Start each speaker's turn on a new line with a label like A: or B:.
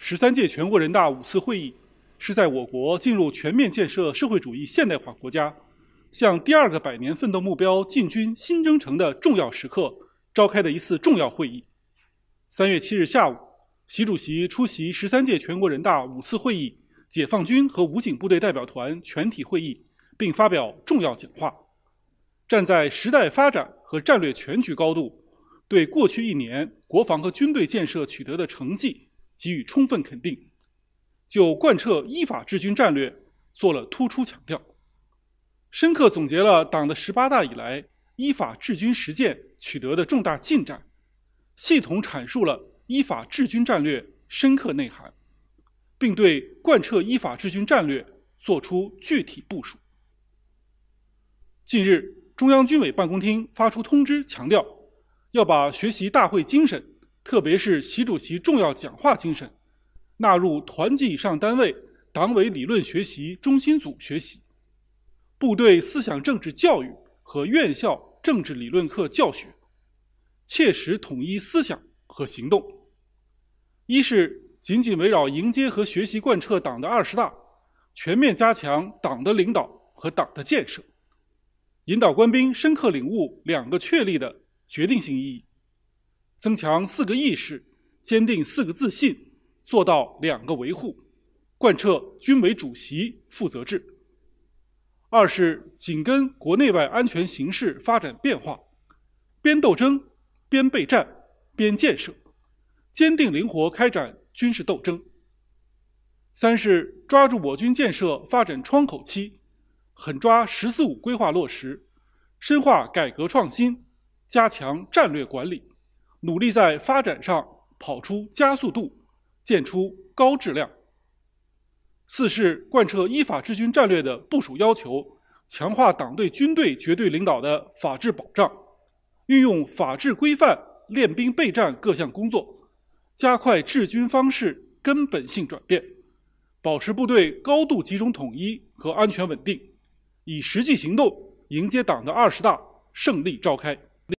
A: 十三届全国人大五次会议是在我国进入全面建设社会主义现代化国家、向第二个百年奋斗目标进军新征程的重要时刻召开的一次重要会议。三月七日下午，习主席出席十三届全国人大五次会议解放军和武警部队代表团全体会议，并发表重要讲话。站在时代发展和战略全局高度，对过去一年国防和军队建设取得的成绩。给予充分肯定，就贯彻依法治军战略做了突出强调，深刻总结了党的十八大以来依法治军实践取得的重大进展，系统阐述了依法治军战略深刻内涵，并对贯彻依法治军战略作出具体部署。近日，中央军委办公厅发出通知，强调要把学习大会精神。特别是习主席重要讲话精神，纳入团级以上单位党委理论学习中心组学习，部队思想政治教育和院校政治理论课教学，切实统一思想和行动。一是紧紧围绕迎接和学习贯彻党的二十大，全面加强党的领导和党的建设，引导官兵深刻领悟“两个确立”的决定性意义。增强四个意识，坚定四个自信，做到两个维护，贯彻军委主席负责制。二是紧跟国内外安全形势发展变化，边斗争边备战边建设，坚定灵活开展军事斗争。三是抓住我军建设发展窗口期，狠抓“十四五”规划落实，深化改革创新，加强战略管理。努力在发展上跑出加速度，建出高质量。四是贯彻依法治军战略的部署要求，强化党对军队绝对领导的法治保障，运用法治规范练兵备战各项工作，加快治军方式根本性转变，保持部队高度集中统一和安全稳定，以实际行动迎接党的二十大胜利召开。